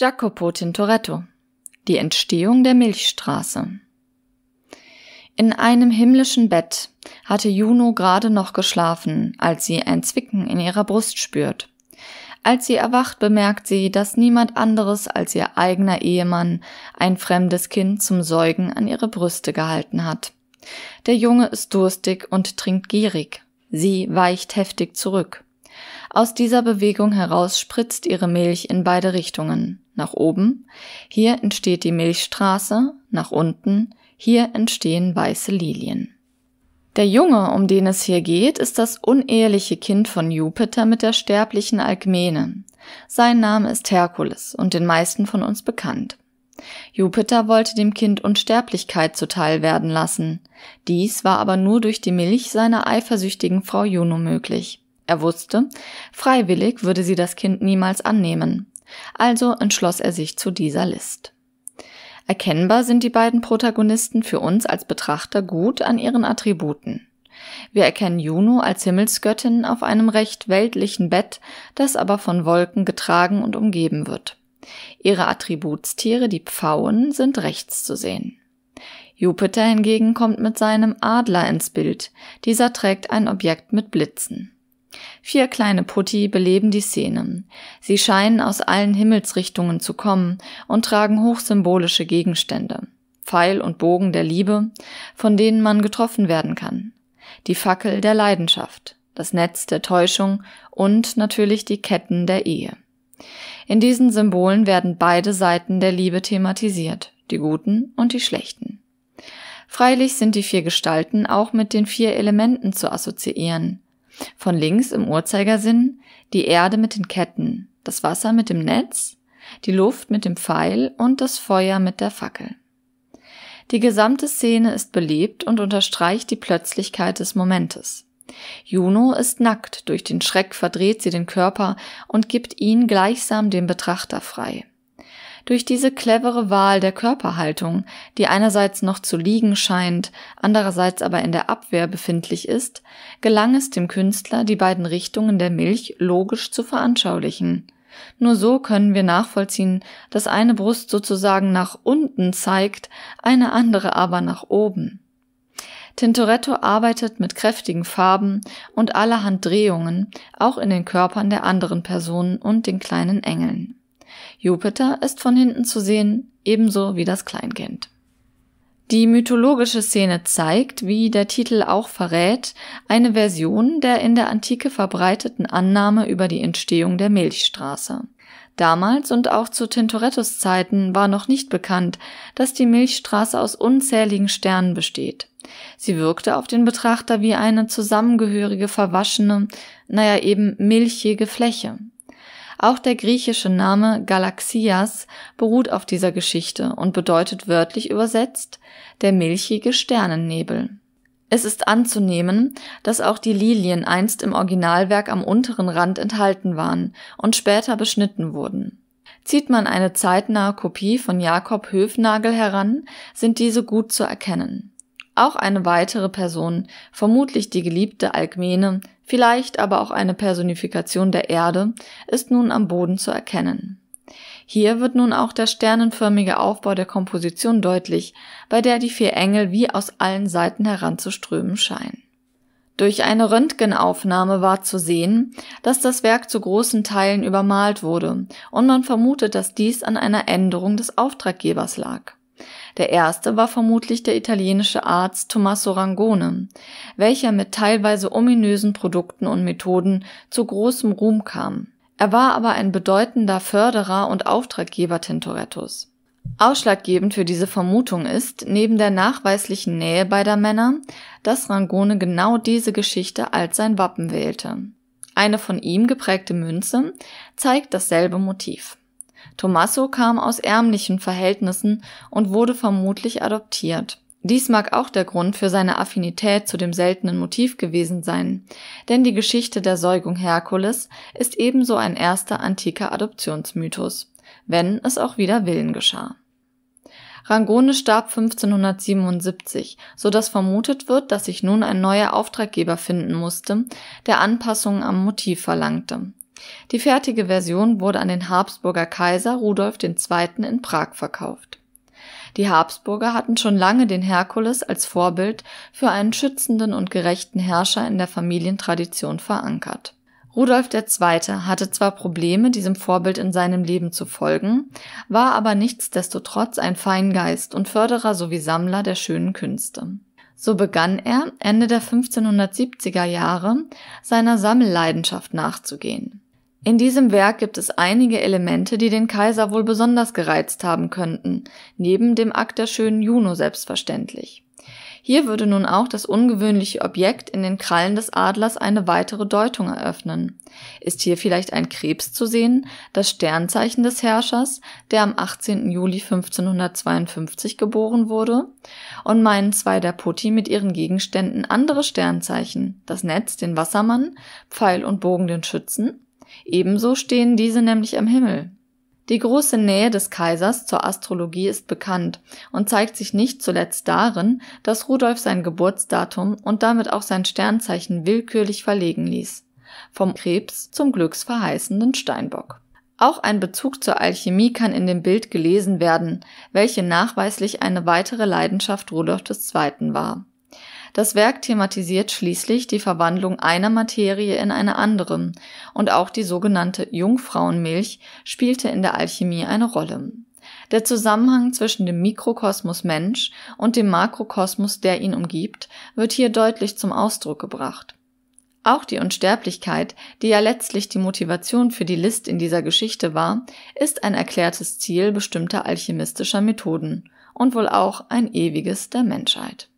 Jacopo Tintoretto Die Entstehung der Milchstraße In einem himmlischen Bett hatte Juno gerade noch geschlafen, als sie ein Zwicken in ihrer Brust spürt. Als sie erwacht, bemerkt sie, dass niemand anderes als ihr eigener Ehemann ein fremdes Kind zum Säugen an ihre Brüste gehalten hat. Der Junge ist durstig und trinkt gierig. Sie weicht heftig zurück. Aus dieser Bewegung heraus spritzt ihre Milch in beide Richtungen, nach oben, hier entsteht die Milchstraße, nach unten, hier entstehen weiße Lilien. Der Junge, um den es hier geht, ist das uneheliche Kind von Jupiter mit der sterblichen Alkmene. Sein Name ist Herkules und den meisten von uns bekannt. Jupiter wollte dem Kind Unsterblichkeit zuteil werden lassen. Dies war aber nur durch die Milch seiner eifersüchtigen Frau Juno möglich. Er wusste, freiwillig würde sie das Kind niemals annehmen, also entschloss er sich zu dieser List. Erkennbar sind die beiden Protagonisten für uns als Betrachter gut an ihren Attributen. Wir erkennen Juno als Himmelsgöttin auf einem recht weltlichen Bett, das aber von Wolken getragen und umgeben wird. Ihre Attributstiere, die Pfauen, sind rechts zu sehen. Jupiter hingegen kommt mit seinem Adler ins Bild. Dieser trägt ein Objekt mit Blitzen. Vier kleine Putti beleben die Szene. Sie scheinen aus allen Himmelsrichtungen zu kommen und tragen hochsymbolische Gegenstände. Pfeil und Bogen der Liebe, von denen man getroffen werden kann. Die Fackel der Leidenschaft, das Netz der Täuschung und natürlich die Ketten der Ehe. In diesen Symbolen werden beide Seiten der Liebe thematisiert, die guten und die schlechten. Freilich sind die vier Gestalten auch mit den vier Elementen zu assoziieren. Von links im Uhrzeigersinn die Erde mit den Ketten, das Wasser mit dem Netz, die Luft mit dem Pfeil und das Feuer mit der Fackel. Die gesamte Szene ist belebt und unterstreicht die Plötzlichkeit des Momentes. Juno ist nackt, durch den Schreck verdreht sie den Körper und gibt ihn gleichsam dem Betrachter frei. Durch diese clevere Wahl der Körperhaltung, die einerseits noch zu liegen scheint, andererseits aber in der Abwehr befindlich ist, gelang es dem Künstler, die beiden Richtungen der Milch logisch zu veranschaulichen. Nur so können wir nachvollziehen, dass eine Brust sozusagen nach unten zeigt, eine andere aber nach oben. Tintoretto arbeitet mit kräftigen Farben und allerhand Drehungen, auch in den Körpern der anderen Personen und den kleinen Engeln. Jupiter ist von hinten zu sehen, ebenso wie das Kleinkind. Die mythologische Szene zeigt, wie der Titel auch verrät, eine Version der in der Antike verbreiteten Annahme über die Entstehung der Milchstraße. Damals und auch zu Tintorettos Zeiten war noch nicht bekannt, dass die Milchstraße aus unzähligen Sternen besteht. Sie wirkte auf den Betrachter wie eine zusammengehörige, verwaschene, naja eben milchige Fläche. Auch der griechische Name Galaxias beruht auf dieser Geschichte und bedeutet wörtlich übersetzt der milchige Sternennebel. Es ist anzunehmen, dass auch die Lilien einst im Originalwerk am unteren Rand enthalten waren und später beschnitten wurden. Zieht man eine zeitnahe Kopie von Jakob Höfnagel heran, sind diese gut zu erkennen. Auch eine weitere Person, vermutlich die geliebte Alkmene, vielleicht aber auch eine Personifikation der Erde, ist nun am Boden zu erkennen. Hier wird nun auch der sternenförmige Aufbau der Komposition deutlich, bei der die vier Engel wie aus allen Seiten heranzuströmen scheinen. Durch eine Röntgenaufnahme war zu sehen, dass das Werk zu großen Teilen übermalt wurde, und man vermutet, dass dies an einer Änderung des Auftraggebers lag. Der erste war vermutlich der italienische Arzt Tommaso Rangone, welcher mit teilweise ominösen Produkten und Methoden zu großem Ruhm kam. Er war aber ein bedeutender Förderer und Auftraggeber Tintorettos. Ausschlaggebend für diese Vermutung ist, neben der nachweislichen Nähe beider Männer, dass Rangone genau diese Geschichte als sein Wappen wählte. Eine von ihm geprägte Münze zeigt dasselbe Motiv. Tommaso kam aus ärmlichen Verhältnissen und wurde vermutlich adoptiert. Dies mag auch der Grund für seine Affinität zu dem seltenen Motiv gewesen sein, denn die Geschichte der Säugung Herkules ist ebenso ein erster antiker Adoptionsmythos, wenn es auch wieder Willen geschah. Rangone starb 1577, so dass vermutet wird, dass sich nun ein neuer Auftraggeber finden musste, der Anpassungen am Motiv verlangte. Die fertige Version wurde an den Habsburger Kaiser Rudolf II. in Prag verkauft. Die Habsburger hatten schon lange den Herkules als Vorbild für einen schützenden und gerechten Herrscher in der Familientradition verankert. Rudolf II. hatte zwar Probleme, diesem Vorbild in seinem Leben zu folgen, war aber nichtsdestotrotz ein Feingeist und Förderer sowie Sammler der schönen Künste. So begann er Ende der 1570er Jahre seiner Sammelleidenschaft nachzugehen. In diesem Werk gibt es einige Elemente, die den Kaiser wohl besonders gereizt haben könnten, neben dem Akt der schönen Juno selbstverständlich. Hier würde nun auch das ungewöhnliche Objekt in den Krallen des Adlers eine weitere Deutung eröffnen. Ist hier vielleicht ein Krebs zu sehen, das Sternzeichen des Herrschers, der am 18. Juli 1552 geboren wurde? Und meinen zwei der Putti mit ihren Gegenständen andere Sternzeichen, das Netz, den Wassermann, Pfeil und Bogen, den Schützen? Ebenso stehen diese nämlich am Himmel. Die große Nähe des Kaisers zur Astrologie ist bekannt und zeigt sich nicht zuletzt darin, dass Rudolf sein Geburtsdatum und damit auch sein Sternzeichen willkürlich verlegen ließ. Vom Krebs zum glücksverheißenden Steinbock. Auch ein Bezug zur Alchemie kann in dem Bild gelesen werden, welche nachweislich eine weitere Leidenschaft Rudolf II. war das Werk thematisiert schließlich die Verwandlung einer Materie in eine andere, und auch die sogenannte Jungfrauenmilch spielte in der Alchemie eine Rolle. Der Zusammenhang zwischen dem Mikrokosmos Mensch und dem Makrokosmos, der ihn umgibt, wird hier deutlich zum Ausdruck gebracht. Auch die Unsterblichkeit, die ja letztlich die Motivation für die List in dieser Geschichte war, ist ein erklärtes Ziel bestimmter alchemistischer Methoden und wohl auch ein ewiges der Menschheit.